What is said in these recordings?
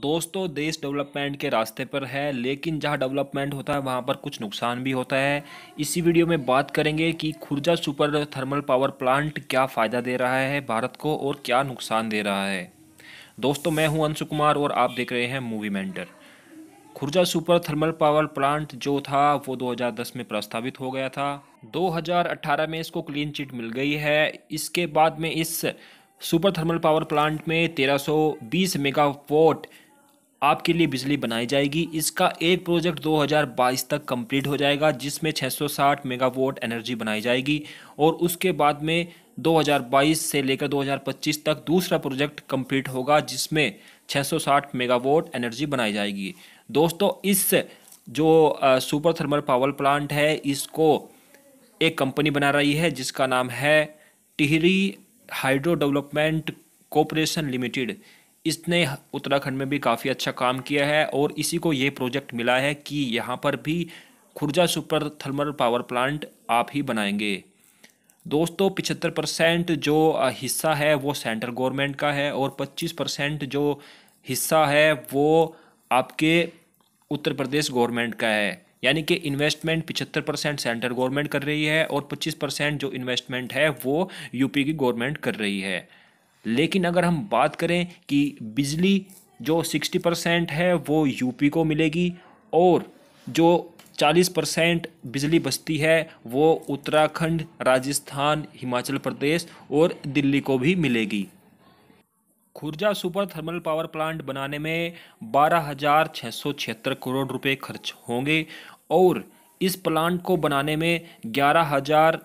दोस्तों देश डेवलपमेंट के रास्ते पर है लेकिन जहां डेवलपमेंट होता है वहां पर कुछ नुकसान भी होता है इसी वीडियो में बात करेंगे कि Khurja super thermal power plant क्या फ़ायदा दे रहा है भारत को और क्या नुकसान दे रहा है दोस्तों मैं हूं अंशु कुमार और आप देख रहे हैं movie mentor Khurja super thermal power plant जो था वो 2010 में प्रस्तावित हो गया था 2018 में इसको क्लीन चिट मिल गई है इसके बाद में इस सुपर थर्मल पावर प्लांट में 1320 मेगावाट आपके लिए बिजली बनाई जाएगी इसका एक प्रोजेक्ट 2022 तक कंप्लीट हो जाएगा जिसमें 660 मेगावाट एनर्जी बनाई जाएगी और उसके बाद में 2022 से लेकर 2025 तक दूसरा प्रोजेक्ट कंप्लीट होगा जिसमें 660 मेगावाट एनर्जी बनाई जाएगी दोस्तों इस जो सुपर थर्मल पावर प्लांट है इसको एक कंपनी बना रही है जिसका नाम है Tehri hydro development corporation limited इसने उत्तराखंड में भी काफ़ी अच्छा काम किया है और इसी को ये प्रोजेक्ट मिला है कि यहाँ पर भी Khurja super thermal power plant आप ही बनाएंगे दोस्तों पिछहत्तर परसेंट जो हिस्सा है वो सेंट्रल गवर्नमेंट का है और पच्चीस परसेंट जो हिस्सा है वो आपके उत्तर प्रदेश गवर्नमेंट का है यानी कि इन्वेस्टमेंट पिछहत्तर परसेंट सेंट्रल गवर्नमेंट कर रही है और पच्चीस परसेंट जो इन्वेस्टमेंट है वो यूपी की गवर्नमेंट कर रही है लेकिन अगर हम बात करें कि बिजली जो सिक्सटी परसेंट है वो यूपी को मिलेगी और जो चालीस परसेंट बिजली बस्ती है वो उत्तराखंड राजस्थान हिमाचल प्रदेश और दिल्ली को भी मिलेगी Khurja super thermal power plant बनाने में बारह हजार छः सौ छिहत्तर करोड़ रुपए खर्च होंगे और इस प्लांट को बनाने में ग्यारह हजार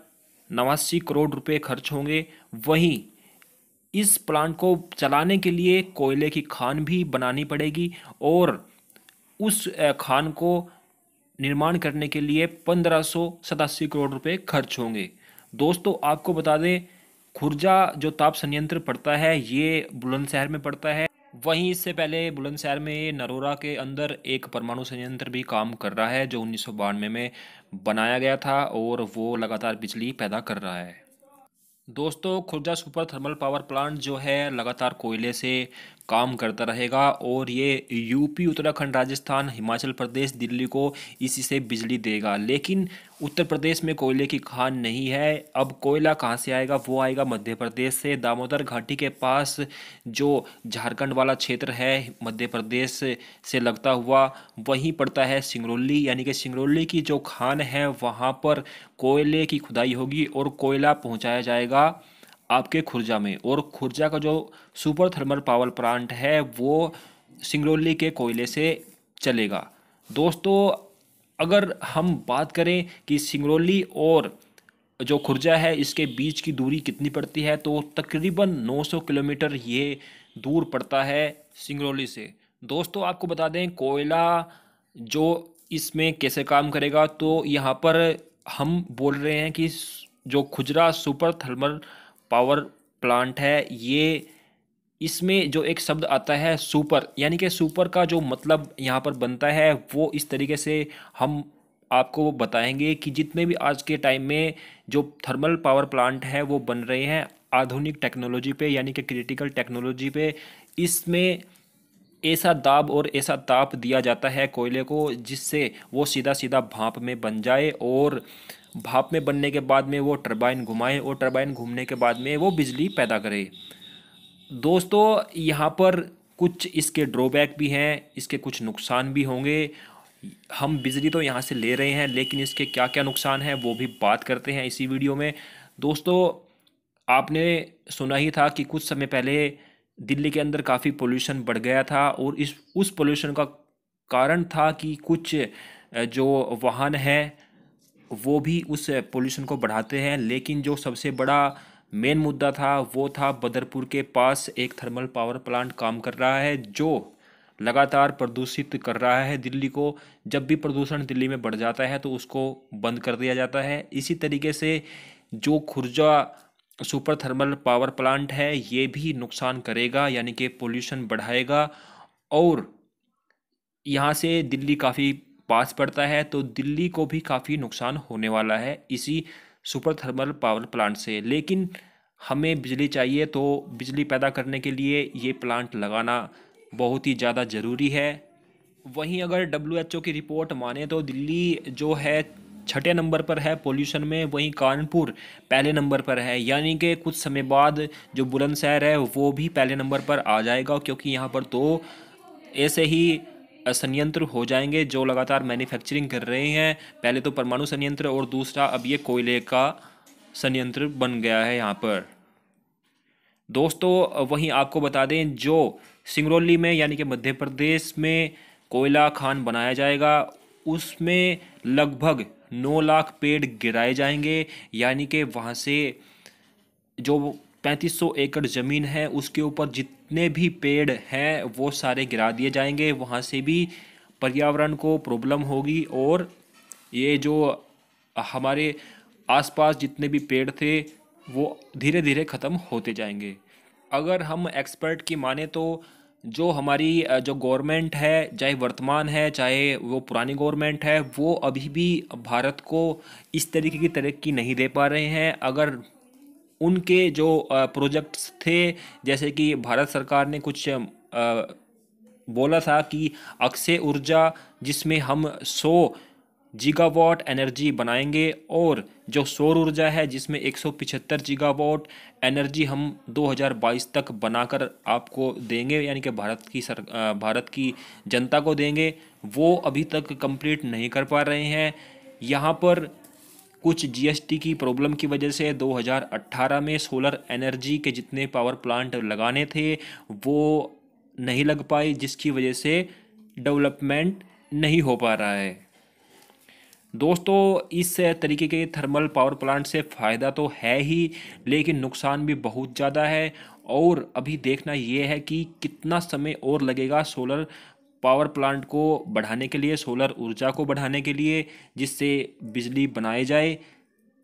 नवासी करोड़ रुपए खर्च होंगे वहीं इस प्लांट को चलाने के लिए कोयले की खान भी बनानी पड़ेगी और उस खान को निर्माण करने के लिए पंद्रह सौ सतासी करोड़ रुपए खर्च होंगे दोस्तों आपको बता दें खुर्जा जो ताप संयंत्र पड़ता है ये बुलंदशहर में पड़ता है वहीं इससे पहले बुलंदशहर में नरोरा के अंदर एक परमाणु संयंत्र भी काम कर रहा है जो उन्नीस में बनाया गया था और वो लगातार बिजली पैदा कर रहा है दोस्तों Khurja super thermal power plant जो है लगातार कोयले से काम करता रहेगा और ये यूपी उत्तराखंड राजस्थान हिमाचल प्रदेश दिल्ली को इसी से बिजली देगा लेकिन उत्तर प्रदेश में कोयले की खान नहीं है अब कोयला कहाँ से आएगा वो आएगा मध्य प्रदेश से दामोदर घाटी के पास जो झारखंड वाला क्षेत्र है मध्य प्रदेश से लगता हुआ वहीं पड़ता है सिंगरौली यानी कि सिंगरौली की जो खान है वहाँ पर कोयले की खुदाई होगी और कोयला पहुँचाया जाएगा आपके खुर्जा में और खुर्जा का जो सुपर थर्मल पावर प्लांट है वो सिंगरौली के कोयले से चलेगा दोस्तों अगर हम बात करें कि सिंगरौली और जो खुर्जा है इसके बीच की दूरी कितनी पड़ती है तो तकरीबन 900 किलोमीटर ये दूर पड़ता है सिंगरौली से दोस्तों आपको बता दें कोयला जो इसमें कैसे काम करेगा तो यहाँ पर हम बोल रहे हैं कि जो खुजरा सुपर थर्मल पावर प्लांट है ये इसमें जो एक शब्द आता है सुपर यानी कि सुपर का जो मतलब यहाँ पर बनता है वो इस तरीके से हम आपको वो बताएंगे कि जितने भी आज के टाइम में जो थर्मल पावर प्लांट है वो बन रहे हैं आधुनिक टेक्नोलॉजी पे यानी कि क्रिटिकल टेक्नोलॉजी पे इसमें ऐसा दाब और ऐसा ताप दिया जाता है कोयले को जिससे वो सीधा सीधा भाप में बन जाए और भाप में बनने के बाद में वो टर्बाइन घुमाए और टर्बाइन घूमने के बाद में वो बिजली पैदा करे दोस्तों यहाँ पर कुछ इसके ड्रॉबैक भी हैं इसके कुछ नुकसान भी होंगे हम बिजली तो यहाँ से ले रहे हैं लेकिन इसके क्या क्या नुकसान हैं वो भी बात करते हैं इसी वीडियो में दोस्तों आपने सुना ही था कि कुछ समय पहले दिल्ली के अंदर काफ़ी पोल्यूशन बढ़ गया था और इस उस पोल्यूशन का कारण था कि कुछ जो वाहन हैं वो भी उस पोल्यूशन को बढ़ाते हैं लेकिन जो सबसे बड़ा मेन मुद्दा था वो था बदरपुर के पास एक थर्मल पावर प्लांट काम कर रहा है जो लगातार प्रदूषित कर रहा है दिल्ली को जब भी प्रदूषण दिल्ली में बढ़ जाता है तो उसको बंद कर दिया जाता है इसी तरीके से जो Khurja super thermal power plant है ये भी नुकसान करेगा यानी कि पोल्यूशन बढ़ाएगा और यहाँ से दिल्ली काफ़ी पास पड़ता है तो दिल्ली को भी काफ़ी नुकसान होने वाला है इसी सुपर थर्मल पावर प्लांट से लेकिन हमें बिजली चाहिए तो बिजली पैदा करने के लिए ये प्लांट लगाना बहुत ही ज़्यादा ज़रूरी है वहीं अगर डब्ल्यू की रिपोर्ट माने तो दिल्ली जो है छठे नंबर पर है पोल्यूशन में वहीं कानपुर पहले नंबर पर है यानी कि कुछ समय बाद जो बुलंदशहर है वो भी पहले नंबर पर आ जाएगा क्योंकि यहाँ पर तो ऐसे ही संयंत्र हो जाएंगे जो लगातार मैन्युफैक्चरिंग कर रहे हैं पहले तो परमाणु संयंत्र और दूसरा अब ये कोयले का संयंत्र बन गया है यहाँ पर दोस्तों वहीं आपको बता दें जो सिंगरौली में यानी कि मध्य प्रदेश में कोयला खान बनाया जाएगा उसमें लगभग नौ लाख पेड़ गिराए जाएंगे यानी कि वहाँ से जो 3500 एकड़ ज़मीन है उसके ऊपर जितने भी पेड़ हैं वो सारे गिरा दिए जाएंगे वहाँ से भी पर्यावरण को प्रॉब्लम होगी और ये जो हमारे आसपास जितने भी पेड़ थे वो धीरे धीरे ख़त्म होते जाएंगे अगर हम एक्सपर्ट की माने तो जो हमारी जो गवर्नमेंट है चाहे वर्तमान है चाहे वो पुरानी गवर्नमेंट है वो अभी भी भारत को इस तरीके की तरक्की नहीं दे पा रहे हैं अगर उनके जो प्रोजेक्ट्स थे जैसे कि भारत सरकार ने कुछ बोला था कि अक्षय ऊर्जा जिसमें हम सौ जीगावाट एनर्जी बनाएंगे और जो सौर ऊर्जा है जिसमें एक सौ पिछहत्तर जीगावाट एनर्जी हम 2022 तक बनाकर आपको देंगे यानी कि भारत की सर भारत की जनता को देंगे वो अभी तक कंप्लीट नहीं कर पा रहे हैं यहाँ पर कुछ जीएसटी की प्रॉब्लम की वजह से 2018 में सोलर एनर्जी के जितने पावर प्लांट लगाने थे वो नहीं लग पाए जिसकी वजह से डेवलपमेंट नहीं हो पा रहा है दोस्तों इस तरीके के थर्मल पावर प्लांट से फ़ायदा तो है ही लेकिन नुकसान भी बहुत ज़्यादा है और अभी देखना ये है कि कितना समय और लगेगा सोलर पावर प्लांट को बढ़ाने के लिए सोलर ऊर्जा को बढ़ाने के लिए जिससे बिजली बनाए जाए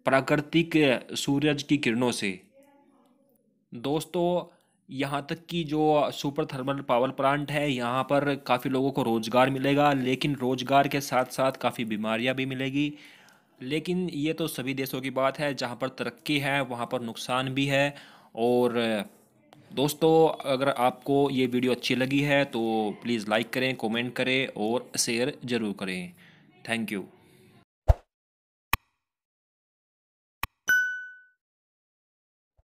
प्राकृतिक सूरज की किरणों से दोस्तों यहाँ तक कि जो सुपर थर्मल पावर प्लांट है यहाँ पर काफ़ी लोगों को रोज़गार मिलेगा लेकिन रोज़गार के साथ साथ काफ़ी बीमारियाँ भी मिलेगी लेकिन ये तो सभी देशों की बात है जहाँ पर तरक्की है वहाँ पर नुकसान भी है और दोस्तों अगर आपको ये वीडियो अच्छी लगी है तो प्लीज़ लाइक करें कमेंट करें और शेयर ज़रूर करें थैंक यू